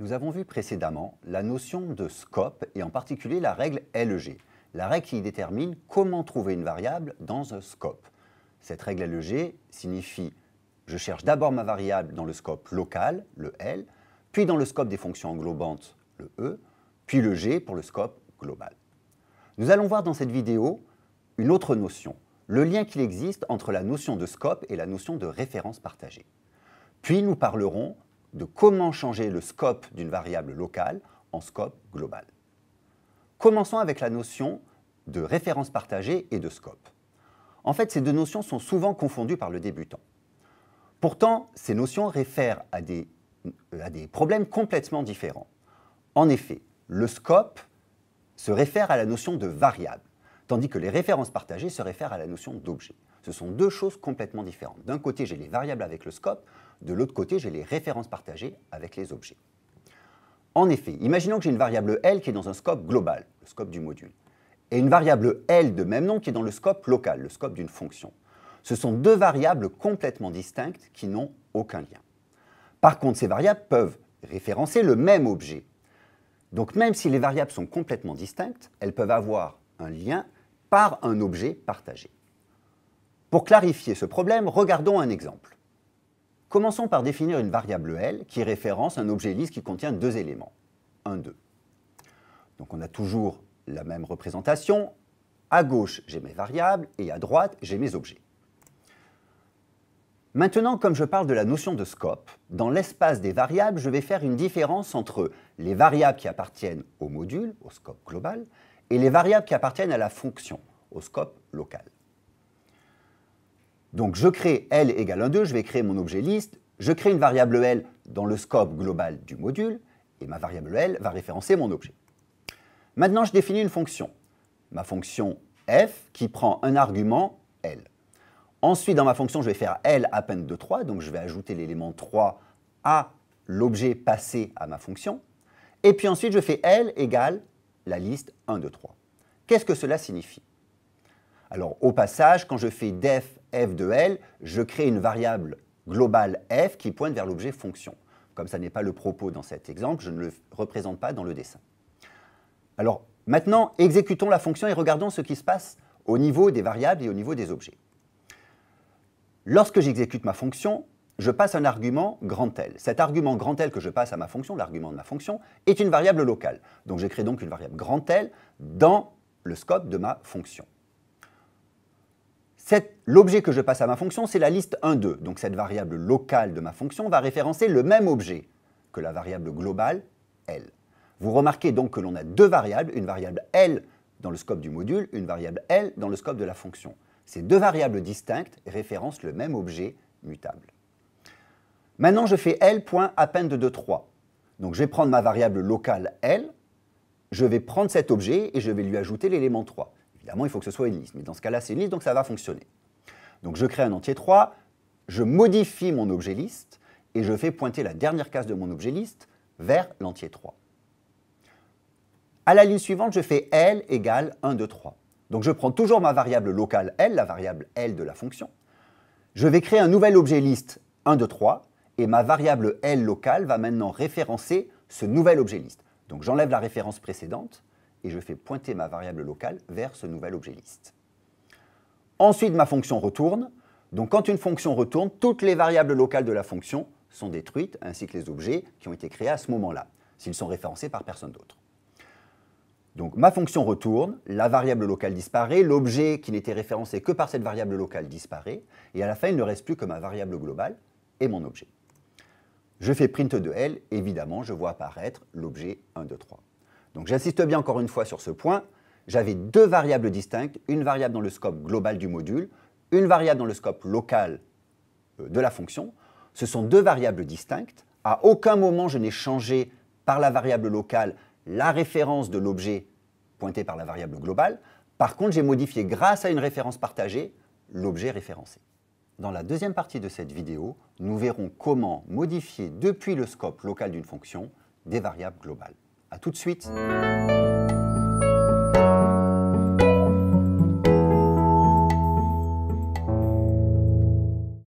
Nous avons vu précédemment la notion de scope et en particulier la règle LEG, la règle qui détermine comment trouver une variable dans un scope. Cette règle LEG signifie je cherche d'abord ma variable dans le scope local, le L, puis dans le scope des fonctions englobantes, le E, puis le G pour le scope global. Nous allons voir dans cette vidéo une autre notion, le lien qu'il existe entre la notion de scope et la notion de référence partagée. Puis nous parlerons de comment changer le scope d'une variable locale en scope global. Commençons avec la notion de référence partagée et de scope. En fait, ces deux notions sont souvent confondues par le débutant. Pourtant, ces notions réfèrent à des, euh, à des problèmes complètement différents. En effet, le scope se réfère à la notion de variable, tandis que les références partagées se réfèrent à la notion d'objet. Ce sont deux choses complètement différentes. D'un côté, j'ai les variables avec le scope, de l'autre côté, j'ai les références partagées avec les objets. En effet, imaginons que j'ai une variable L qui est dans un scope global, le scope du module, et une variable L de même nom qui est dans le scope local, le scope d'une fonction. Ce sont deux variables complètement distinctes qui n'ont aucun lien. Par contre, ces variables peuvent référencer le même objet. Donc même si les variables sont complètement distinctes, elles peuvent avoir un lien par un objet partagé. Pour clarifier ce problème, regardons un exemple. Commençons par définir une variable L qui référence un objet liste qui contient deux éléments, 1, 2. Donc on a toujours la même représentation. À gauche, j'ai mes variables et à droite, j'ai mes objets. Maintenant, comme je parle de la notion de scope, dans l'espace des variables, je vais faire une différence entre les variables qui appartiennent au module, au scope global, et les variables qui appartiennent à la fonction, au scope local. Donc je crée L égale 1, 2, je vais créer mon objet liste, je crée une variable L dans le scope global du module, et ma variable L va référencer mon objet. Maintenant, je définis une fonction, ma fonction f qui prend un argument L. Ensuite, dans ma fonction, je vais faire L append de 3, donc je vais ajouter l'élément 3 à l'objet passé à ma fonction. Et puis ensuite, je fais L égale la liste 1, 2, 3. Qu'est-ce que cela signifie Alors, au passage, quand je fais def f de L, je crée une variable globale f qui pointe vers l'objet fonction. Comme ça n'est pas le propos dans cet exemple, je ne le représente pas dans le dessin. Alors, maintenant, exécutons la fonction et regardons ce qui se passe au niveau des variables et au niveau des objets. Lorsque j'exécute ma fonction, je passe un argument grand L. Cet argument grand L que je passe à ma fonction, l'argument de ma fonction, est une variable locale. Donc j'écris donc une variable grand L dans le scope de ma fonction. L'objet que je passe à ma fonction, c'est la liste 1, 2. Donc cette variable locale de ma fonction va référencer le même objet que la variable globale L. Vous remarquez donc que l'on a deux variables, une variable L dans le scope du module, une variable L dans le scope de la fonction. Ces deux variables distinctes référencent le même objet mutable. Maintenant, je fais L.append de 3. Donc, je vais prendre ma variable locale L, je vais prendre cet objet et je vais lui ajouter l'élément 3. Évidemment, il faut que ce soit une liste, mais dans ce cas-là, c'est une liste, donc ça va fonctionner. Donc, je crée un entier 3, je modifie mon objet liste et je fais pointer la dernière case de mon objet liste vers l'entier 3. À la ligne suivante, je fais L égale 1, 2, 3. Donc je prends toujours ma variable locale L, la variable L de la fonction. Je vais créer un nouvel objet liste 1, 2, 3, et ma variable L locale va maintenant référencer ce nouvel objet liste. Donc j'enlève la référence précédente et je fais pointer ma variable locale vers ce nouvel objet liste. Ensuite, ma fonction retourne. Donc quand une fonction retourne, toutes les variables locales de la fonction sont détruites, ainsi que les objets qui ont été créés à ce moment-là, s'ils sont référencés par personne d'autre. Donc ma fonction retourne, la variable locale disparaît, l'objet qui n'était référencé que par cette variable locale disparaît, et à la fin, il ne reste plus que ma variable globale et mon objet. Je fais print de L, évidemment, je vois apparaître l'objet 1, 2, 3. Donc j'insiste bien encore une fois sur ce point, j'avais deux variables distinctes, une variable dans le scope global du module, une variable dans le scope local euh, de la fonction. Ce sont deux variables distinctes. À aucun moment je n'ai changé par la variable locale la référence de l'objet pointé par la variable globale. Par contre, j'ai modifié grâce à une référence partagée l'objet référencé. Dans la deuxième partie de cette vidéo, nous verrons comment modifier depuis le scope local d'une fonction des variables globales. A tout de suite